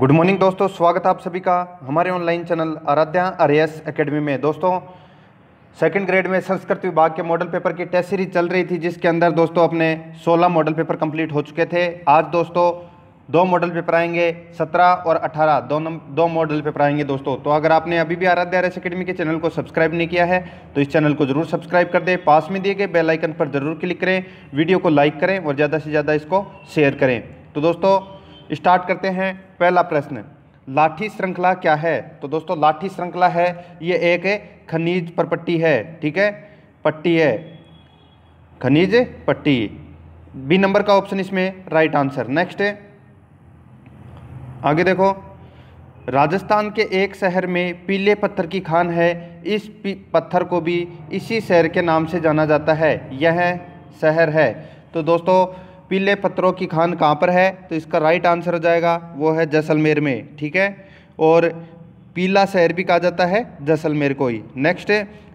good morning दोस्तों स्वागत है आप सभी का हमारे online channel Aaradhya R S academy में दोस्तों सेकंड ग्रेड में संस्कृत विभाग के मॉडल पेपर की टेस्ट सीरीज चल रही थी जिसके अंदर दोस्तों अपने 16 मॉडल पेपर कंप्लीट हो चुके थे आज दोस्तों दो मॉडल पेपर आएंगे 17 और 18 दो नम, दो मॉडल पेपर आएंगे दोस्तों तो अगर आपने अभी भी आराध्या आर एस अकेडमी के चैनल को सब्सक्राइब नहीं किया है तो इस चैनल को जरूर सब्सक्राइब कर दें पास में दिए गए बेलाइकन पर जरूर क्लिक करें वीडियो को लाइक करें और ज़्यादा से ज़्यादा इसको शेयर करें तो दोस्तों स्टार्ट करते हैं पहला प्रश्न लाठी श्रृंखला क्या है तो दोस्तों लाठी श्रृंखला है ये एक खनिज पर पट्टी है ठीक है पट्टी है खनिज पट्टी बी नंबर का ऑप्शन इसमें राइट आंसर नेक्स्ट आगे देखो राजस्थान के एक शहर में पीले पत्थर की खान है इस पत्थर को भी इसी शहर के नाम से जाना जाता है यह शहर है तो दोस्तों पीले पत्थरों की खान कहाँ पर है तो इसका राइट आंसर हो जाएगा वो है जैसलमेर में ठीक है और पीला शहर भी कहा जाता है जैसलमेर को ही नेक्स्ट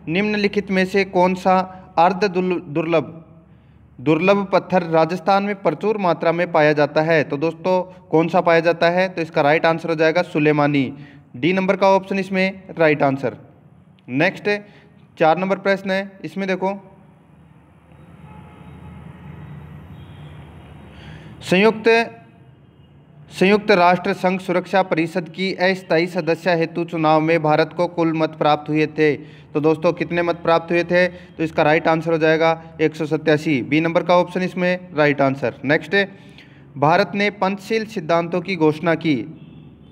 निम्नलिखित में से कौन सा अर्ध दुर्लभ दुर्लभ पत्थर राजस्थान में प्रचुर मात्रा में पाया जाता है तो दोस्तों कौन सा पाया जाता है तो इसका राइट आंसर हो जाएगा सुलेमानी डी नंबर का ऑप्शन इसमें राइट आंसर नेक्स्ट चार नंबर प्रश्न है इसमें देखो संयुक्त संयुक्त राष्ट्र संघ सुरक्षा परिषद की अस्थायी सदस्य हेतु चुनाव में भारत को कुल मत प्राप्त हुए थे तो दोस्तों कितने मत प्राप्त हुए थे तो इसका राइट आंसर हो जाएगा एक बी नंबर का ऑप्शन इसमें राइट आंसर नेक्स्ट भारत ने पंचशील सिद्धांतों की घोषणा की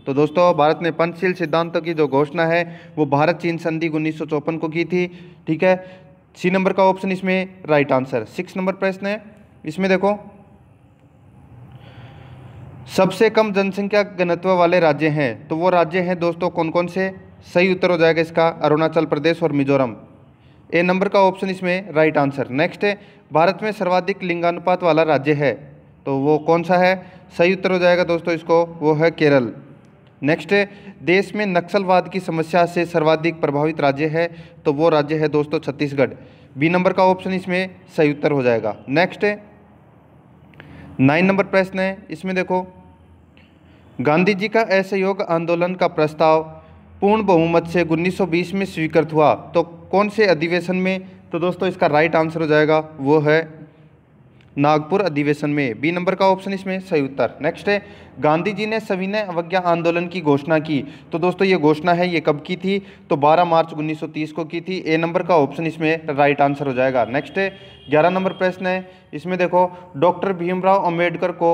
तो दोस्तों भारत ने पंचशील सिद्धांतों की जो घोषणा है वो भारत चीन संधि उन्नीस को की थी ठीक है सी नंबर का ऑप्शन इसमें राइट आंसर सिक्स नंबर प्रश्न है इसमें देखो सबसे कम जनसंख्या घनत्व वाले राज्य हैं तो वो राज्य हैं दोस्तों कौन कौन से सही उत्तर हो जाएगा इसका अरुणाचल प्रदेश और मिजोरम ए नंबर का ऑप्शन इसमें राइट आंसर नेक्स्ट है भारत में सर्वाधिक लिंगानुपात वाला राज्य है तो वो कौन सा है सही उत्तर हो जाएगा दोस्तों इसको वो है केरल नेक्स्ट देश में नक्सलवाद की समस्या से सर्वाधिक प्रभावित राज्य है तो वो राज्य है दोस्तों छत्तीसगढ़ बी नंबर का ऑप्शन इसमें सही उत्तर हो जाएगा नेक्स्ट नाइन नंबर प्रश्न है इसमें देखो गांधी जी का असहयोग आंदोलन का प्रस्ताव पूर्ण बहुमत से 1920 में स्वीकृत हुआ तो कौन से अधिवेशन में तो दोस्तों इसका राइट आंसर हो जाएगा वो है नागपुर अधिवेशन में बी नंबर का ऑप्शन इसमें सही उत्तर नेक्स्ट है गांधी जी ने सविनय अवज्ञा आंदोलन की घोषणा की तो दोस्तों ये घोषणा है ये कब की थी तो 12 मार्च 1930 को की थी ए नंबर का ऑप्शन इसमें राइट आंसर हो जाएगा नेक्स्ट है ग्यारह नंबर प्रश्न है इसमें देखो डॉक्टर भीमराव अम्बेडकर को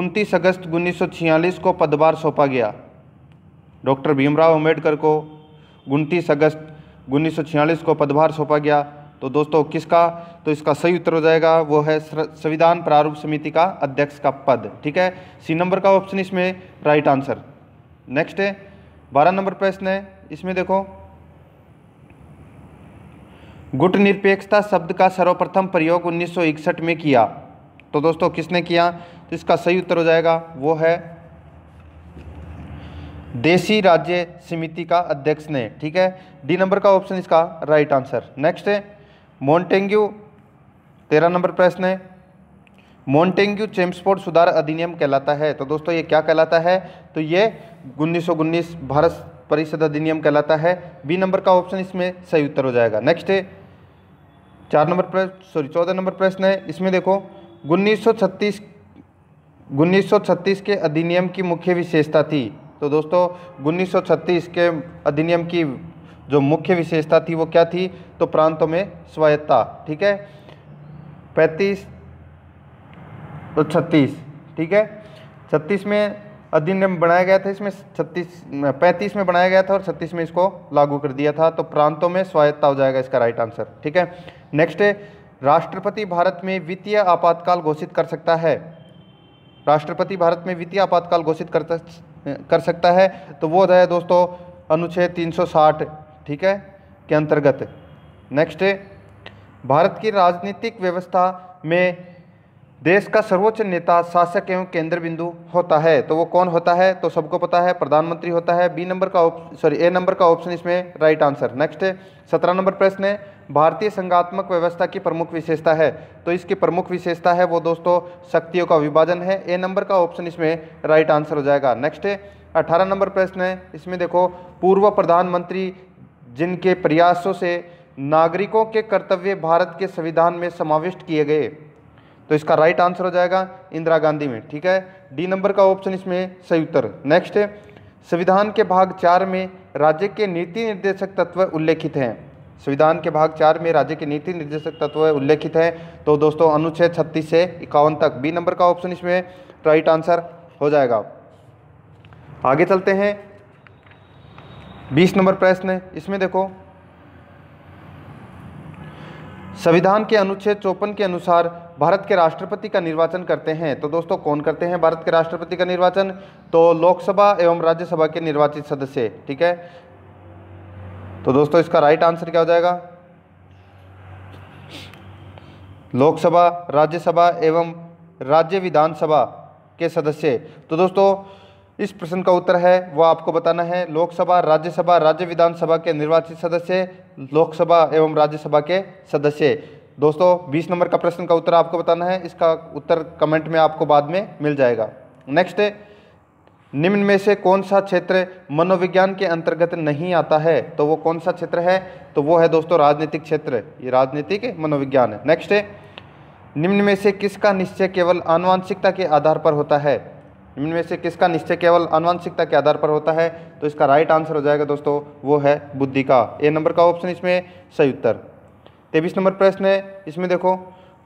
उनतीस अगस्त उन्नीस को पदभार सौंपा गया डॉक्टर भीमराव अम्बेडकर को उनतीस अगस्त उन्नीस को पदभार सौंपा गया तो दोस्तों किसका तो इसका सही उत्तर हो जाएगा वो है संविधान प्रारूप समिति का अध्यक्ष का पद ठीक है सी नंबर का ऑप्शन इसमें राइट आंसर नेक्स्ट है बारह नंबर प्रश्न है इसमें देखो गुट निरपेक्षता शब्द का सर्वप्रथम प्रयोग 1961 में किया तो दोस्तों किसने किया तो इसका सही उत्तर हो जाएगा वो है देशी राज्य समिति का अध्यक्ष ने ठीक है डी नंबर का ऑप्शन इसका राइट आंसर नेक्स्ट है मोन्टेंग्यू तेरह नंबर प्रश्न है मोन्टेंग्यू चेम्सफोर्ड सुधार अधिनियम कहलाता है तो दोस्तों ये क्या कहलाता है तो ये उन्नीस भारत परिषद अधिनियम कहलाता है बी नंबर का ऑप्शन इसमें सही उत्तर हो जाएगा नेक्स्ट है चार नंबर प्रश्न सॉरी चौदह नंबर प्रश्न है इसमें देखो उन्नीस सौ छत्तीस उन्नीस सौ छत्तीस के अधिनियम की मुख्य विशेषता थी तो दोस्तों उन्नीस सौ छत्तीस के अधिनियम की जो मुख्य विशेषता थी वो क्या थी तो प्रांतों में स्वायत्ता ठीक है पैंतीस और छत्तीस ठीक है छत्तीस में अधिनियम बनाया गया था इसमें छत्तीस पैंतीस में बनाया गया था और छत्तीस में इसको लागू कर दिया था तो प्रांतों में स्वायत्ता हो जाएगा इसका राइट आंसर ठीक है नेक्स्ट है राष्ट्रपति भारत में वित्तीय आपातकाल घोषित कर सकता है राष्ट्रपति भारत में वित्तीय आपातकाल घोषित कर, कर सकता है तो वो है दोस्तों अनुच्छेद 360 ठीक है के अंतर्गत नेक्स्ट है भारत की राजनीतिक व्यवस्था में देश का सर्वोच्च नेता शासक एवं केंद्र बिंदु होता है तो वो कौन होता है तो सबको पता है प्रधानमंत्री होता है बी नंबर का सॉरी ए नंबर का ऑप्शन इसमें राइट आंसर नेक्स्ट है सत्रह नंबर प्रश्न है भारतीय संघात्मक व्यवस्था की प्रमुख विशेषता है तो इसकी प्रमुख विशेषता है वो दोस्तों शक्तियों का विभाजन है ए नंबर का ऑप्शन इसमें राइट आंसर हो जाएगा नेक्स्ट है अठारह नंबर प्रश्न है इसमें देखो पूर्व प्रधानमंत्री जिनके प्रयासों से नागरिकों के कर्तव्य भारत के संविधान में समाविष्ट किए गए तो इसका राइट आंसर हो जाएगा इंदिरा गांधी में ठीक है डी नंबर का ऑप्शन इसमें सही उत्तर नेक्स्ट संविधान के भाग चार में राज्य के नीति निर्देशक तत्व उल्लेखित हैं संविधान के भाग चार में राज्य के नीति निर्देशक तत्व उल्लेखित हैं तो दोस्तों अनुच्छेद छत्तीस से इक्यावन तक बी नंबर का ऑप्शन इसमें राइट आंसर हो जाएगा आगे चलते हैं बीस नंबर प्रश्न है इसमें देखो संविधान के अनुच्छेद चौपन के अनुसार भारत के राष्ट्रपति का निर्वाचन करते हैं तो दोस्तों कौन करते हैं भारत के राष्ट्रपति का निर्वाचन तो लोकसभा एवं राज्यसभा के निर्वाचित सदस्य ठीक है तो दोस्तों इसका राइट आंसर क्या हो जाएगा लोकसभा राज्यसभा एवं राज्य विधानसभा के सदस्य तो दोस्तों इस प्रश्न का उत्तर है वह आपको बताना है लोकसभा राज्यसभा राज्य विधानसभा के निर्वाचित सदस्य लोकसभा एवं राज्यसभा के सदस्य दोस्तों बीस नंबर का प्रश्न का उत्तर आपको बताना है इसका उत्तर कमेंट में आपको बाद में मिल जाएगा नेक्स्ट निम्न में से कौन सा क्षेत्र मनोविज्ञान के अंतर्गत नहीं आता है तो वो कौन सा क्षेत्र है तो वो है दोस्तों राजनीतिक क्षेत्र ये राजनीतिक मनोविज्ञान है नेक्स्ट निम्न में से किसका निश्चय केवल आनुवांशिकता के आधार पर होता है इनमें से किसका निश्चय केवल अनुवांशिकता के आधार पर होता है तो इसका राइट आंसर हो जाएगा दोस्तों वो है बुद्धि का ए नंबर का ऑप्शन इसमें सही उत्तर तेईस नंबर प्रश्न है इसमें देखो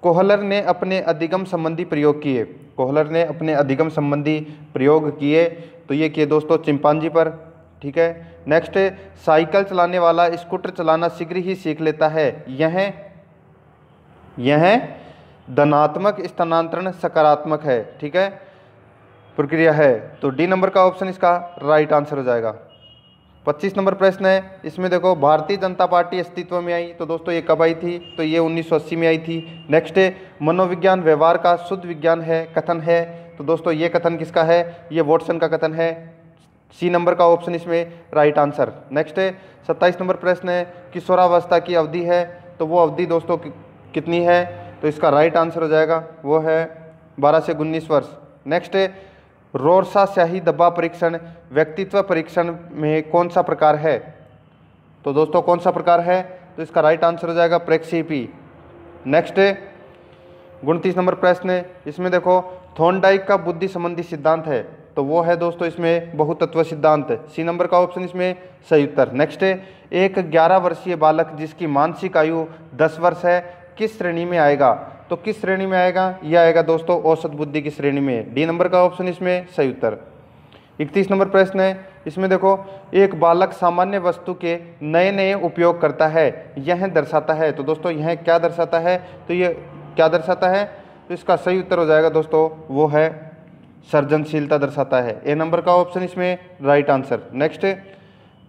कोहलर ने अपने अधिगम संबंधी प्रयोग किए कोहलर ने अपने अधिगम संबंधी प्रयोग किए तो ये किए दोस्तों चिंपांजी पर ठीक है नेक्स्ट साइकिल चलाने वाला स्कूटर चलाना शीघ्र ही सीख लेता है यह यह धनात्मक स्थानांतरण सकारात्मक है ठीक है प्रक्रिया है तो डी नंबर का ऑप्शन इसका राइट आंसर हो जाएगा 25 नंबर प्रश्न है इसमें देखो भारतीय जनता पार्टी अस्तित्व में आई तो दोस्तों ये कब आई थी तो ये 1980 में आई थी नेक्स्ट है मनोविज्ञान व्यवहार का शुद्ध विज्ञान है कथन है तो दोस्तों ये कथन किसका है ये वॉटसन का कथन है सी नंबर का ऑप्शन इसमें राइट आंसर नेक्स्ट है सत्ताईस नंबर प्रश्न है किशोरावस्था की अवधि है तो वो अवधि दोस्तों कितनी है तो इसका राइट आंसर हो जाएगा वो है बारह से उन्नीस वर्ष नेक्स्ट है रोरसा स्याही दब्बा परीक्षण व्यक्तित्व परीक्षण में कौन सा प्रकार है तो दोस्तों कौन सा प्रकार है तो इसका राइट आंसर हो जाएगा प्रेक्सीपी नेक्स्ट e उनतीस नंबर प्रश्न इसमें देखो थोनडाइक का बुद्धि संबंधी सिद्धांत है तो वो है दोस्तों इसमें बहुतत्व सिद्धांत सी नंबर का ऑप्शन इसमें सही उत्तर नेक्स्ट एक ग्यारह वर्षीय बालक जिसकी मानसिक आयु दस वर्ष है किस श्रेणी में आएगा तो किस श्रेणी में आएगा यह आएगा दोस्तों औसत बुद्धि की श्रेणी में डी नंबर का ऑप्शन इसमें सही उत्तर इकतीस नंबर प्रश्न है इसमें देखो एक बालक सामान्य वस्तु के नए नए उपयोग करता है यह दर्शाता है तो दोस्तों यह क्या दर्शाता है तो ये क्या दर्शाता है तो इसका सही उत्तर हो जाएगा दोस्तों वो है सर्जनशीलता दर्शाता है ए नंबर का ऑप्शन इसमें राइट आंसर नेक्स्ट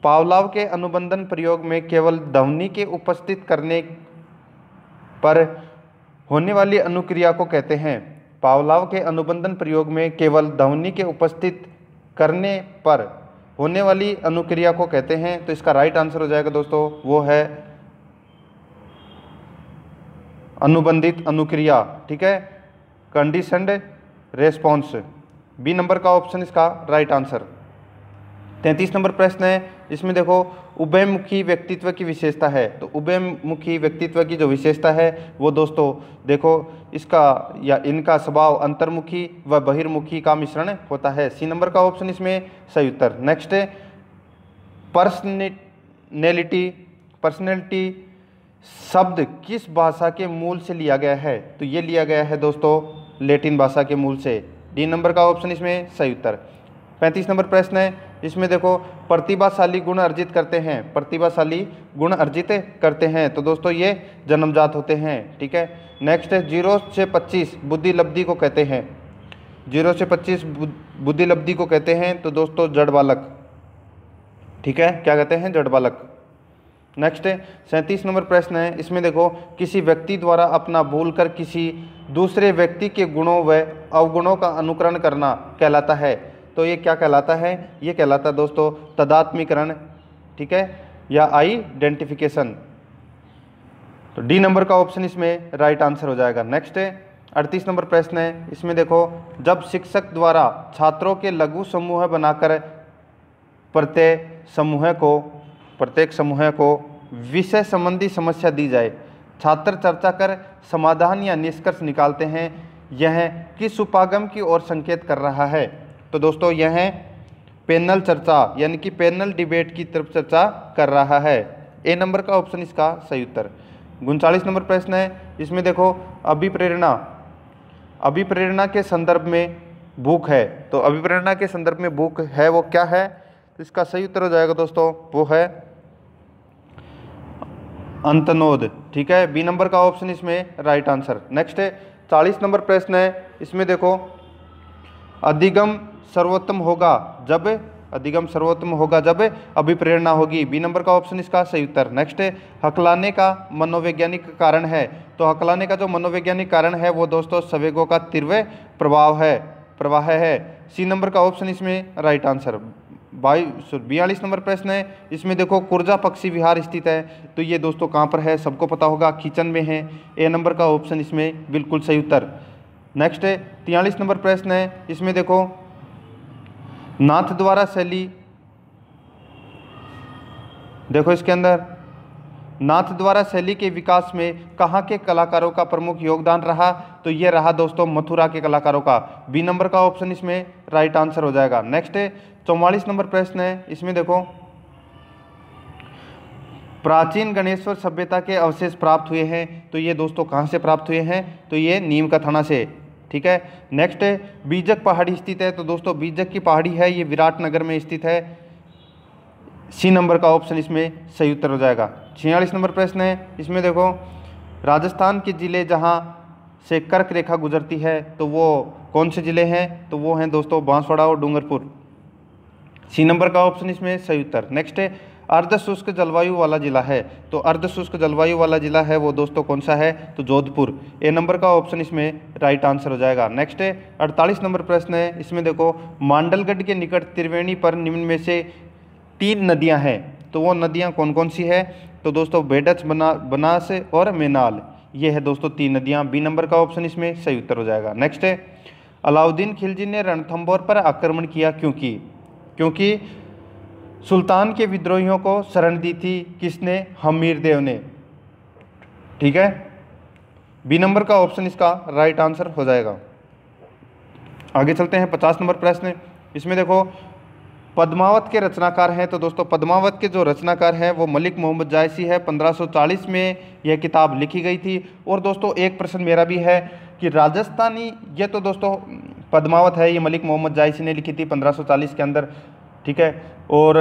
पावलाव के अनुबंधन प्रयोग में केवल ध्वनि के उपस्थित करने पर होने वाली अनुक्रिया को कहते हैं पावलाव के अनुबंधन प्रयोग में केवल धवनी के उपस्थित करने पर होने वाली अनुक्रिया को कहते हैं तो इसका राइट आंसर हो जाएगा दोस्तों वो है अनुबंधित अनुक्रिया ठीक है कंडीशनड रेस्पॉन्स बी नंबर का ऑप्शन इसका राइट आंसर तैंतीस नंबर प्रश्न है इसमें देखो उभयमुखी व्यक्तित्व की विशेषता है तो उभयमुखी व्यक्तित्व की जो विशेषता है वो दोस्तों देखो इसका या इनका स्वभाव अंतर्मुखी व बहिर्मुखी का मिश्रण होता है सी नंबर का ऑप्शन इसमें सही उत्तर नेक्स्ट है पर्सनैलिटी पर्सनैलिटी शब्द किस भाषा के मूल से लिया गया है तो ये लिया गया है दोस्तों लेटिन भाषा के मूल से डी नंबर का ऑप्शन इसमें सही उत्तर पैंतीस नंबर प्रश्न है इसमें देखो प्रतिभाशाली गुण अर्जित करते हैं प्रतिभाशाली गुण अर्जित करते हैं तो दोस्तों ये जन्मजात होते हैं ठीक है नेक्स्ट है जीरो से पच्चीस बुद्धि लब्धि को कहते हैं जीरो से पच्चीस बुद्धि लब्धि को कहते हैं तो दोस्तों जड़ बालक ठीक है क्या कहते हैं जड़ बालक नेक्स्ट सैंतीस नंबर प्रश्न है इसमें देखो किसी व्यक्ति द्वारा अपना भूल कर किसी दूसरे व्यक्ति के गुणों व अवगुणों का अनुकरण करना कहलाता है तो ये क्या कहलाता है ये कहलाता है दोस्तों तदात्मीकरण ठीक है या आईडेंटिफिकेशन तो डी नंबर का ऑप्शन इसमें राइट आंसर हो जाएगा नेक्स्ट है अड़तीस नंबर प्रश्न है इसमें देखो जब शिक्षक द्वारा छात्रों के लघु समूह बनाकर प्रत्येक समूह को प्रत्येक समूह को विषय संबंधी समस्या दी जाए छात्र चर्चा कर समाधान या निष्कर्ष निकालते हैं यह किस उपागम की ओर संकेत कर रहा है तो दोस्तों यह है पैनल चर्चा यानी कि पैनल डिबेट की तरफ चर्चा कर रहा है ए नंबर का ऑप्शन इसका सही उत्तर उनचालीस नंबर प्रश्न है इसमें देखो अभिप्रेरणा अभिप्रेरणा के संदर्भ में भूख है तो अभिप्रेरणा के संदर्भ में भूख है वो क्या है तो इसका सही उत्तर हो जाएगा दोस्तों वो है अंतनोद ठीक है बी नंबर का ऑप्शन इसमें राइट आंसर नेक्स्ट है चालीस नंबर प्रश्न है इसमें देखो अधिगम सर्वोत्तम होगा जब अधिगम सर्वोत्तम होगा जब अभिप्रेरणा होगी बी नंबर का ऑप्शन इसका सही उत्तर नेक्स्ट है हकलाने का मनोवैज्ञानिक कारण है तो हकलाने का जो मनोवैज्ञानिक कारण है वो दोस्तों सवेगो का तिरवे प्रभाव है प्रवाह है सी नंबर का ऑप्शन इसमें राइट आंसर बाईस बयालीस नंबर प्रश्न है इसमें देखो कुर्जा पक्षी विहार स्थित है तो ये दोस्तों कहाँ पर है सबको पता होगा किचन में है ए नंबर का ऑप्शन इसमें बिल्कुल सही उत्तर नेक्स्ट है तियालीस नंबर प्रश्न है इसमें देखो नाथ द्वारा शैली देखो इसके अंदर नाथ द्वारा शैली के विकास में कहाँ के कलाकारों का प्रमुख योगदान रहा तो ये रहा दोस्तों मथुरा के कलाकारों का बी नंबर का ऑप्शन इसमें राइट आंसर हो जाएगा नेक्स्ट है चौवालीस नंबर प्रश्न है इसमें देखो प्राचीन गणेश्वर सभ्यता के अवशेष प्राप्त हुए हैं तो ये दोस्तों कहाँ से प्राप्त हुए हैं तो ये नीम का थाना से ठीक है नेक्स्ट है बीजक पहाड़ी स्थित है तो दोस्तों बीजक की पहाड़ी है ये विराट नगर में स्थित है सी नंबर का ऑप्शन इसमें सही उत्तर हो जाएगा छियालीस नंबर प्रश्न है इसमें देखो राजस्थान के ज़िले जहाँ से कर्क रेखा गुजरती है तो वो कौन से ज़िले हैं तो वो हैं दोस्तों बांसवाड़ा और डूंगरपुर सी नंबर का ऑप्शन इसमें सही उत्तर नेक्स्ट है अर्धशुष्क जलवायु वाला ज़िला है तो अर्धशुष्क जलवायु वाला ज़िला है वो दोस्तों कौन सा है तो जोधपुर ए नंबर का ऑप्शन इसमें राइट आंसर हो जाएगा नेक्स्ट है अड़तालीस नंबर प्रश्न है इसमें देखो मांडलगढ़ के निकट त्रिवेणी पर निम्न में से तीन नदियाँ हैं तो वो नदियाँ कौन कौन सी है तो दोस्तों बेडच बना बनास और मेनाल ये है दोस्तों तीन नदियाँ बी नंबर का ऑप्शन इसमें सही उत्तर हो जाएगा नेक्स्ट है अलाउद्दीन खिलजी ने रणथम्बोर पर आक्रमण किया क्योंकि क्योंकि सुल्तान के विद्रोहियों को शरण दी थी किसने हमीर देव ने ठीक है बी नंबर का ऑप्शन इसका राइट आंसर हो जाएगा आगे चलते हैं पचास नंबर प्रश्न इसमें देखो पद्मावत के रचनाकार हैं तो दोस्तों पद्मावत के जो रचनाकार हैं वो मलिक मोहम्मद जायसी है 1540 में यह किताब लिखी गई थी और दोस्तों एक प्रश्न मेरा भी है कि राजस्थानी ये तो दोस्तों पद्मावत है ये मलिक मोहम्मद जायसी ने लिखी थी 1540 के अंदर ठीक है और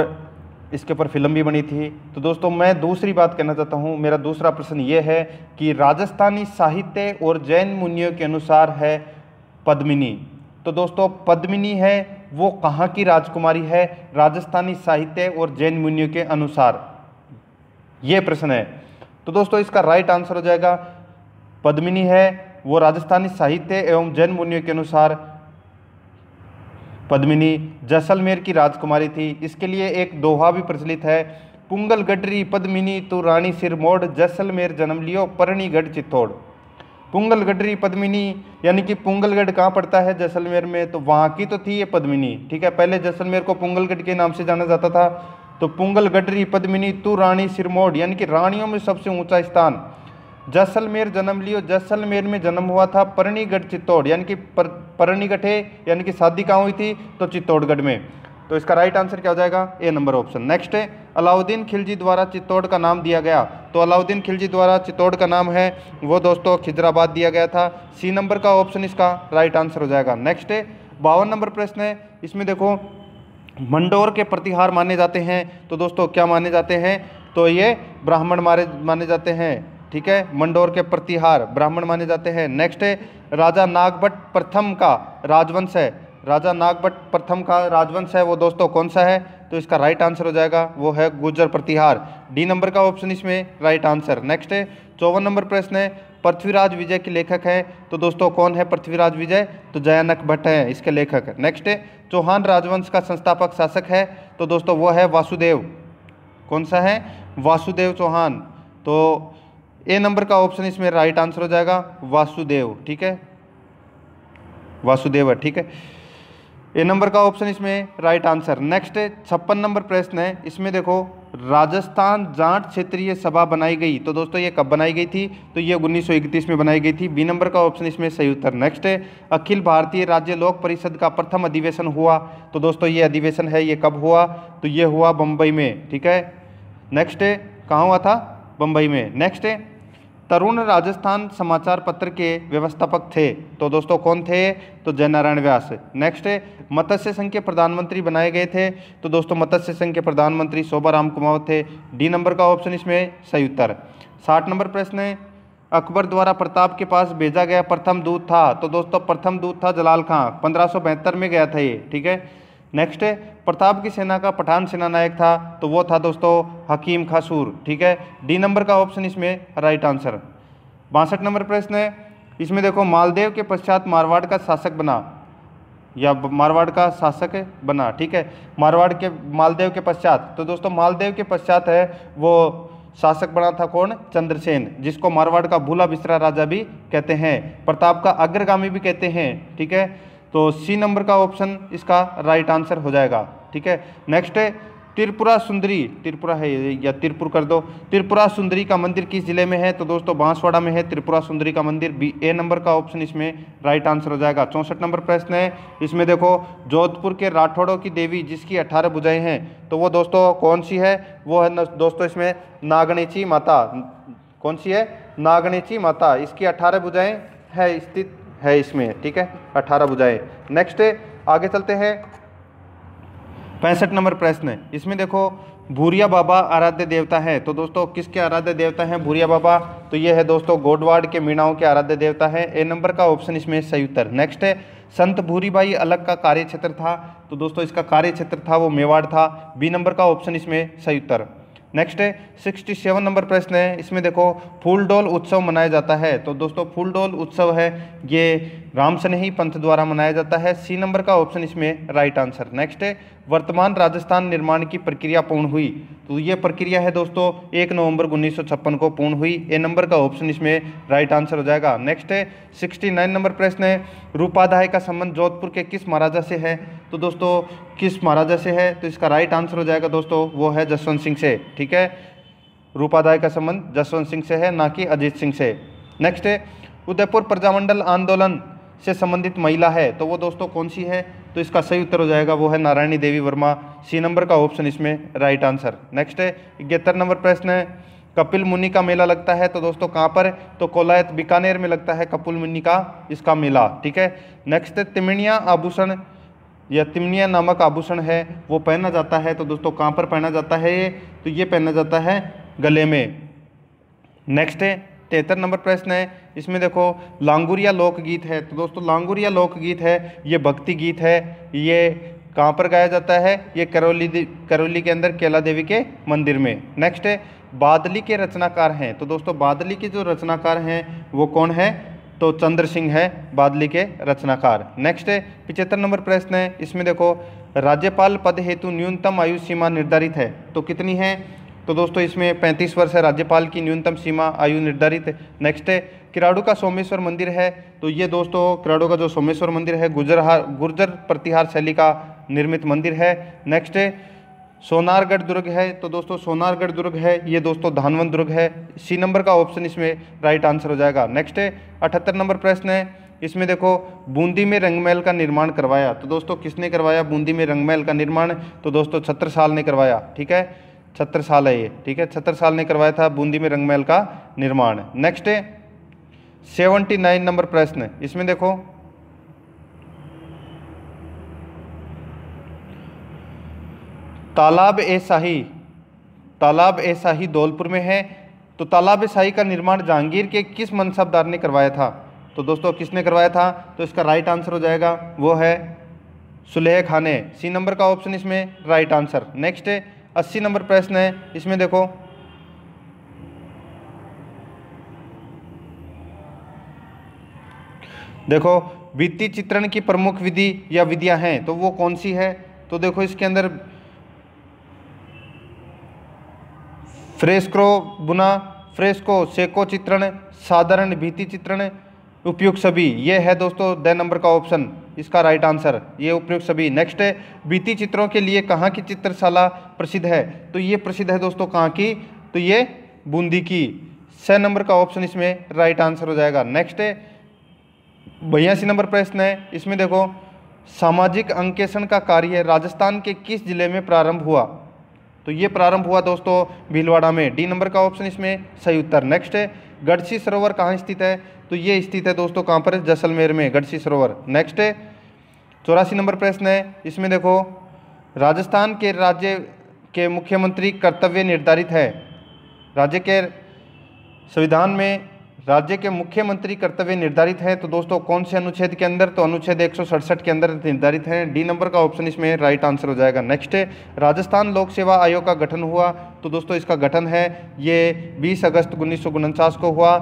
इसके ऊपर फिल्म भी बनी थी तो दोस्तों मैं दूसरी बात कहना चाहता हूँ मेरा दूसरा प्रश्न ये है कि राजस्थानी साहित्य और जैन मुनियों के अनुसार है पद्मिनी तो दोस्तों पद्मिनी है वो कहाँ की राजकुमारी है राजस्थानी साहित्य और जैन मुनियों के अनुसार ये प्रश्न है तो दोस्तों इसका राइट आंसर हो जाएगा पद्मिनी है वो राजस्थानी साहित्य एवं जैन मुनियों के अनुसार पद्मिनी जैसलमेर की राजकुमारी थी इसके लिए एक दोहा भी प्रचलित है पुंगल गडरी पद्मिनी तो रानी सिरमोड़ जैसलमेर जन्म लियो परणी गढ़ चित्तौड़ पुंगल गडरी पद्मिनी यानी कि पुंगलगढ़ कहाँ पड़ता है जैसलमेर में तो वहाँ की तो थी ये पद्मिनी ठीक है पहले जैसलमेर को पुंगलगढ़ के नाम से जाना जाता था तो पुंगल गडरी पद्मिनी तू तो रानी सिरमोड़ यानी कि रानियों में सबसे ऊंचा स्थान जैसलमेर जन्म लियो जैसलमेर में जन्म हुआ था परणीगढ़ चित्तौड़ यानी कि पर, परनीगढ़े यानी कि शादी कहाँ हुई थी तो चित्तौड़गढ़ में तो इसका राइट आंसर क्या हो जाएगा ए नंबर ऑप्शन नेक्स्ट है अलाउद्दीन खिलजी द्वारा चित्तौड़ का नाम दिया गया तो अलाउद्दीन खिलजी द्वारा चित्तौड़ का नाम है वो दोस्तों खिजराबाद दिया गया था सी नंबर का ऑप्शन इसका राइट आंसर हो जाएगा नेक्स्ट है बावन नंबर प्रश्न है इसमें देखो मंडोर के प्रतिहार माने जाते हैं तो दोस्तों क्या माने जाते हैं तो ये ब्राह्मण मारे माने जाते हैं ठीक है मंडोर के प्रतिहार ब्राह्मण माने जाते हैं नेक्स्ट है राजा नागभट प्रथम का राजवंश है राजा नागभट प्रथम का राजवंश है वो दोस्तों कौन सा है तो इसका राइट आंसर हो जाएगा वो है गुर्जर प्रतिहार डी नंबर का ऑप्शन इसमें राइट आंसर नेक्स्ट है चौवन नंबर प्रश्न है पृथ्वीराज विजय के लेखक हैं तो दोस्तों कौन है पृथ्वीराज विजय तो जयानक भट्ट हैं इसके लेखक नेक्स्ट है चौहान राजवंश का संस्थापक शासक है तो दोस्तों वो है वासुदेव कौन सा है वासुदेव चौहान तो ए नंबर का ऑप्शन इसमें राइट आंसर हो जाएगा वासुदेव ठीक है वासुदेव है ठीक है ए नंबर का ऑप्शन इसमें राइट आंसर नेक्स्ट छप्पन नंबर प्रश्न है इसमें देखो राजस्थान जाट क्षेत्रीय सभा बनाई गई तो दोस्तों ये कब बनाई गई थी तो ये उन्नीस में बनाई गई थी बी नंबर का ऑप्शन इसमें सही उत्तर नेक्स्ट है अखिल भारतीय राज्य लोक परिषद का प्रथम अधिवेशन हुआ तो दोस्तों ये अधिवेशन है ये कब हुआ तो ये हुआ बम्बई में ठीक है नेक्स्ट कहाँ हुआ था बम्बई में नेक्स्ट है तरुण राजस्थान समाचार पत्र के व्यवस्थापक थे तो दोस्तों कौन थे तो जयनारायण व्यास नेक्स्ट मत्स्य संघ के प्रधानमंत्री बनाए गए थे तो दोस्तों मत्स्य संघ के प्रधानमंत्री शोभा राम कुमार थे डी नंबर का ऑप्शन इसमें सही उत्तर साठ नंबर प्रश्न है अकबर द्वारा प्रताप के पास भेजा गया प्रथम दूत था तो दोस्तों प्रथम दूत था जलाल खां पंद्रह में गया था ये ठीक है नेक्स्ट है प्रताप की सेना का पठान सेना नायक था तो वो था दोस्तों हकीम खासूर ठीक है डी नंबर का ऑप्शन इसमें राइट आंसर बासठ नंबर प्रश्न है इसमें देखो मालदेव के पश्चात मारवाड़ का शासक बना या मारवाड़ का शासक बना ठीक है मारवाड़ के मालदेव के पश्चात तो दोस्तों मालदेव के पश्चात है वो शासक बना था कौन चंद्रसेन जिसको मारवाड़ का भूला बिस्तरा राजा भी कहते हैं प्रताप का अग्रगामी भी कहते हैं ठीक है तो सी नंबर का ऑप्शन इसका राइट आंसर हो जाएगा ठीक है नेक्स्ट है त्रिपुरा सुंदरी त्रिपुरा है या त्रिपुर कर दो त्रिपुरा सुंदरी का मंदिर किस जिले में है तो दोस्तों बांसवाड़ा में है त्रिपुरा सुंदरी का मंदिर बी ए नंबर का ऑप्शन इसमें राइट आंसर हो जाएगा चौंसठ नंबर प्रश्न है इसमें देखो जोधपुर के राठौड़ों की देवी जिसकी अठारह बुझाएँ हैं तो वो दोस्तों कौन सी है वो है दोस्तों इसमें नागणेची माता कौन सी है नागणेची माता इसकी अठारह बुझाएँ है स्थित है इसमें ठीक है अठारह बुझाएँ नेक्स्ट आगे चलते हैं पैंसठ नंबर प्रश्न इसमें देखो भूरिया बाबा आराध्य देवता है तो दोस्तों किसके आराध्य देवता हैं भूरिया बाबा तो ये है दोस्तों गोडवाड़ के मीणाओं के आराध्य देवता है ए नंबर का ऑप्शन इसमें सही उत्तर नेक्स्ट है संत भूरीबाई अलग का कार्य क्षेत्र था तो दोस्तों इसका कार्य क्षेत्र था वो मेवाड़ था बी नंबर का ऑप्शन इसमें सही उत्तर नेक्स्ट है सिक्सटी सेवन नंबर प्रश्न है इसमें देखो डोल उत्सव मनाया जाता है तो दोस्तों डोल उत्सव है ये स्नेही पंथ द्वारा मनाया जाता है सी नंबर का ऑप्शन इसमें राइट आंसर नेक्स्ट है वर्तमान राजस्थान निर्माण की प्रक्रिया पूर्ण हुई तो ये प्रक्रिया है दोस्तों एक नवंबर उन्नीस को पूर्ण हुई ए नंबर का ऑप्शन इसमें राइट आंसर हो जाएगा नेक्स्ट है सिक्सटी नाइन नंबर प्रश्न है रूपाध्याय का संबंध जोधपुर के किस महाराजा से है तो दोस्तों किस महाराजा से है तो इसका राइट आंसर हो जाएगा दोस्तों वो है जसवंत सिंह से ठीक है रूपाध्याय का संबंध जसवंत सिंह से है ना कि अजीत सिंह से नेक्स्ट है उदयपुर प्रजामंडल आंदोलन से संबंधित महिला है तो वो दोस्तों कौन सी है तो इसका सही उत्तर हो जाएगा वो है नारायणी देवी वर्मा सी नंबर का ऑप्शन इसमें राइट आंसर नेक्स्ट है इकहत्तर नंबर प्रश्न है कपिल मुनि का मेला लगता है तो दोस्तों कहाँ पर तो कोलायत बीकानेर में लगता है कपिल मुनि का इसका मेला ठीक है नेक्स्ट तिमिनिया आभूषण या तिमनिया नामक आभूषण है वो पहना जाता है तो दोस्तों कहाँ पर पहना जाता है ये तो ये पहना जाता है गले में नेक्स्ट है तेहत्तर नंबर प्रश्न है इसमें देखो लांगुरिया लोकगीत है तो दोस्तों लांगुरिया लोकगीत है ये भक्ति गीत है ये कहाँ पर गाया जाता है ये करौली करौली के अंदर केला देवी के मंदिर में नेक्स्ट है बादली के रचनाकार हैं तो दोस्तों बादली के जो रचनाकार हैं वो कौन है तो चंद्र सिंह है बादली के रचनाकार नेक्स्ट है पिचहत्तर नंबर प्रश्न है इसमें देखो राज्यपाल पद हेतु न्यूनतम आयु सीमा निर्धारित है तो कितनी है तो दोस्तों इसमें 35 वर्ष है राज्यपाल की न्यूनतम सीमा आयु निर्धारित नेक्स्ट है किराड़ू का सोमेश्वर मंदिर है तो ये दोस्तों किराड़ू का जो सोमेश्वर मंदिर है गुजरहार गुर्जर प्रतिहार शैली का निर्मित मंदिर है नेक्स्ट सोनारगढ़ दुर्ग है तो दोस्तों सोनारगढ़ दुर्ग है ये दोस्तों धानवन दुर्ग है सी नंबर का ऑप्शन इसमें राइट आंसर हो जाएगा नेक्स्ट है अठहत्तर नंबर प्रश्न है इसमें देखो बूंदी में रंगमहल का निर्माण करवाया तो दोस्तों किसने करवाया बूंदी में रंगमहल का निर्माण तो दोस्तों छत्र साल ने करवाया ठीक है छत्र साल है ये ठीक है छत्र साल ने करवाया था बूंदी में रंगमहल का निर्माण नेक्स्ट है सेवेंटी नाइन नंबर प्रश्न इसमें देखो तालाब ए शाही तालाब ए शाही धौलपुर में है तो तालाब ए शाही का निर्माण जहांगीर के किस मनसबदार ने करवाया था तो दोस्तों किसने करवाया था तो इसका राइट आंसर हो जाएगा वो है सुलह खाने सी नंबर का ऑप्शन इसमें राइट आंसर नेक्स्ट अस्सी नंबर प्रश्न है इसमें देखो देखो वित्तीय चित्रण की प्रमुख विधि या विधियां हैं तो वो कौन सी है तो देखो इसके अंदर फ्रेस्क्रो बुना फ्रेस्को सेको चित्रण साधारण भित्ति चित्रण उपयुक्त सभी ये है दोस्तों द नंबर का ऑप्शन इसका राइट आंसर ये उपयुक्त सभी नेक्स्ट है वित्तीय चित्रों के लिए कहाँ की चित्रशाला प्रसिद्ध है तो ये प्रसिद्ध है दोस्तों कहाँ की तो ये बूंदी की स नंबर का ऑप्शन इसमें राइट आंसर हो जाएगा नेक्स्ट है बयासी नंबर प्रश्न है इसमें देखो सामाजिक अंकेषण का कार्य राजस्थान के किस जिले में प्रारंभ हुआ तो ये प्रारंभ हुआ दोस्तों भीलवाड़ा में डी नंबर का ऑप्शन इसमें सही उत्तर नेक्स्ट है गढ़सी सरोवर कहाँ स्थित है तो ये स्थित है दोस्तों कहाँ पर जैसलमेर में गढ़सी सरोवर नेक्स्ट है चौरासी नंबर प्रश्न है इसमें देखो राजस्थान के राज्य के मुख्यमंत्री कर्तव्य निर्धारित है राज्य के संविधान में राज्य के मुख्यमंत्री कर्तव्य निर्धारित है तो दोस्तों कौन से अनुच्छेद के अंदर तो अनुच्छेद एक के अंदर निर्धारित है डी नंबर का ऑप्शन इसमें राइट आंसर हो जाएगा नेक्स्ट राजस्थान लोक सेवा आयोग का गठन हुआ तो दोस्तों इसका गठन है ये बीस अगस्त उन्नीस को हुआ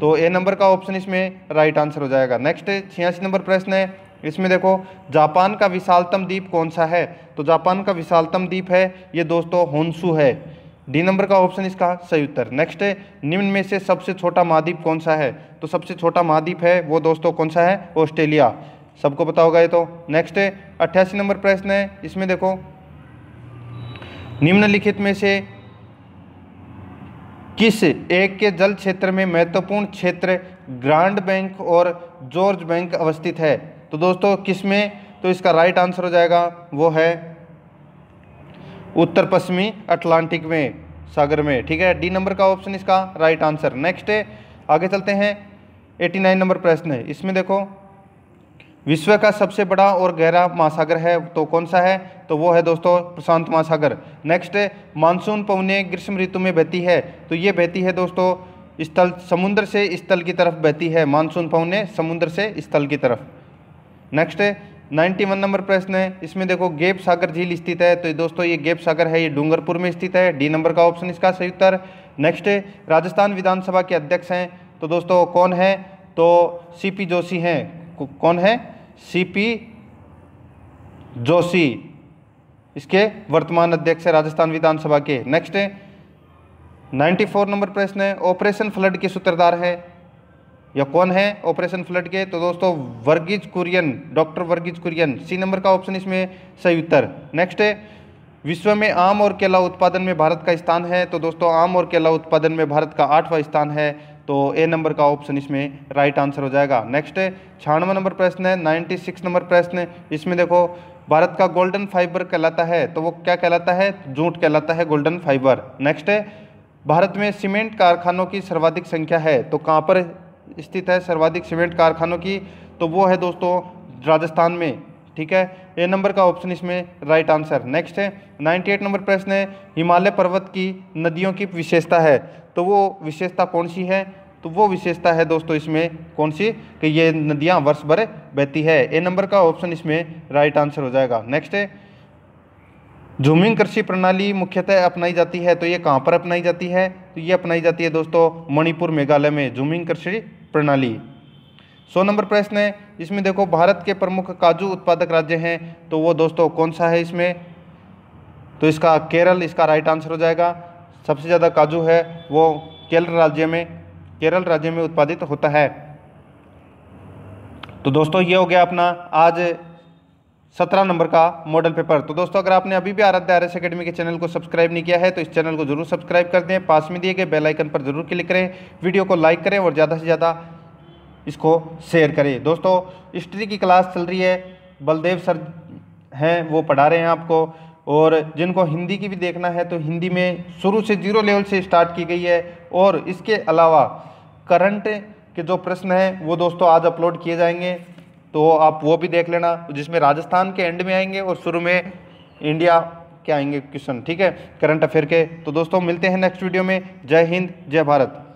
तो ए नंबर का ऑप्शन इसमें राइट आंसर हो जाएगा नेक्स्ट छियासी नंबर प्रश्न है इसमें देखो जापान का विशालतम द्वीप कौन सा है तो जापान का विशालतम द्वीप है ये दोस्तों होन्सू है डी नंबर का ऑप्शन इसका सही उत्तर नेक्स्ट है निम्न में से सबसे छोटा महाद्वीप कौन सा है तो सबसे छोटा महाद्वीप है वो दोस्तों कौन सा है ऑस्ट्रेलिया सबको पता होगा ये तो नेक्स्ट है अट्ठासी नंबर प्रश्न है इसमें देखो निम्नलिखित में से किस एक के जल क्षेत्र में महत्वपूर्ण क्षेत्र ग्रांड बैंक और जॉर्ज बैंक अवस्थित है तो दोस्तों किस में तो इसका राइट आंसर हो जाएगा वो है उत्तर पश्चिमी अटलांटिक में सागर में ठीक है डी नंबर का ऑप्शन इसका राइट आंसर नेक्स्ट है आगे चलते हैं नाइन नंबर प्रश्न है इसमें देखो विश्व का सबसे बड़ा और गहरा महासागर है तो कौन सा है तो वो है दोस्तों प्रशांत महासागर नेक्स्ट मानसून पवने ग्रीष्म ऋतु में बहती है तो ये बहती है दोस्तों स्थल समुद्र से स्थल की तरफ बहती है मानसून पवने समुद्र से स्थल की तरफ नेक्स्ट वन नंबर प्रश्न है इसमें देखो गेप सागर झील स्थित है तो दोस्तों ये गेप सागर है ये डूंगरपुर में स्थित है डी नंबर का ऑप्शन इसका सही उत्तर नेक्स्ट राजस्थान विधानसभा के अध्यक्ष हैं तो दोस्तों कौन है तो सीपी जोशी हैं कौन है सीपी जोशी इसके वर्तमान अध्यक्ष है राजस्थान विधानसभा के नेक्स्ट 94 नंबर प्रश्न है ऑपरेशन फ्लड के सूत्रधार है या कौन है ऑपरेशन फ्लड के तो दोस्तों Verghese Kurien doctor Verghese Kurien C number का ऑप्शन इसमें सही उत्तर नेक्स्ट है विश्व में आम और केला उत्पादन में भारत का स्थान है तो दोस्तों आम और केला उत्पादन में भारत का आठवां स्थान है तो ए नंबर का ऑप्शन इसमें राइट आंसर हो जाएगा नेक्स्ट है छियानवे नंबर प्रश्न है नाइन्टी सिक्स नंबर प्रश्न इसमें देखो भारत का गोल्डन फाइबर कहलाता है तो वो क्या कहलाता है जूट कहलाता है गोल्डन फाइबर नेक्स्ट है भारत में सीमेंट कारखानों की सर्वाधिक संख्या है तो कहाँ पर स्थित है सर्वाधिक सीमेंट कारखानों की तो वो है दोस्तों राजस्थान में ठीक है ए नंबर का ऑप्शन इसमें राइट आंसर नेक्स्ट है एट नंबर प्रश्न है हिमालय पर्वत की नदियों की विशेषता है तो वो विशेषता कौन सी है तो वो विशेषता है दोस्तों इसमें कौन सी कि ये नदियाँ वर्ष भर बहती है ए नंबर का ऑप्शन इसमें राइट आंसर हो जाएगा नेक्स्ट है झूमिंग कृषि प्रणाली मुख्यतः अपनाई जाती है तो ये कहाँ पर अपनाई जाती है तो ये अपनाई जाती है दोस्तों मणिपुर मेघालय में झूमिंग कृषि प्रणाली सौ नंबर प्रश्न है इसमें देखो भारत के प्रमुख काजू उत्पादक राज्य हैं तो वो दोस्तों कौन सा है इसमें तो इसका केरल इसका राइट आंसर हो जाएगा सबसे ज़्यादा काजू है वो केरल राज्य में केरल राज्य में उत्पादित होता है तो दोस्तों ये हो गया अपना आज सत्रह नंबर का मॉडल पेपर तो दोस्तों अगर आपने अभी भी आराध्या आर एस अकेडमी के चैनल को सब्सक्राइब नहीं किया है तो इस चैनल को जरूर सब्सक्राइब कर दें पास में दिए गए बेल आइकन पर जरूर क्लिक करें वीडियो को लाइक करें और ज़्यादा से ज़्यादा इसको शेयर करें दोस्तों हिस्ट्री की क्लास चल रही है बलदेव सर हैं वो पढ़ा रहे हैं आपको और जिनको हिंदी की भी देखना है तो हिंदी में शुरू से जीरो लेवल से स्टार्ट की गई है और इसके अलावा करंट के जो प्रश्न हैं वो दोस्तों आज अपलोड किए जाएंगे तो आप वो भी देख लेना जिसमें राजस्थान के एंड में आएंगे और शुरू में इंडिया के आएंगे क्वेश्चन ठीक है करंट अफेयर के तो दोस्तों मिलते हैं नेक्स्ट वीडियो में जय हिंद जय भारत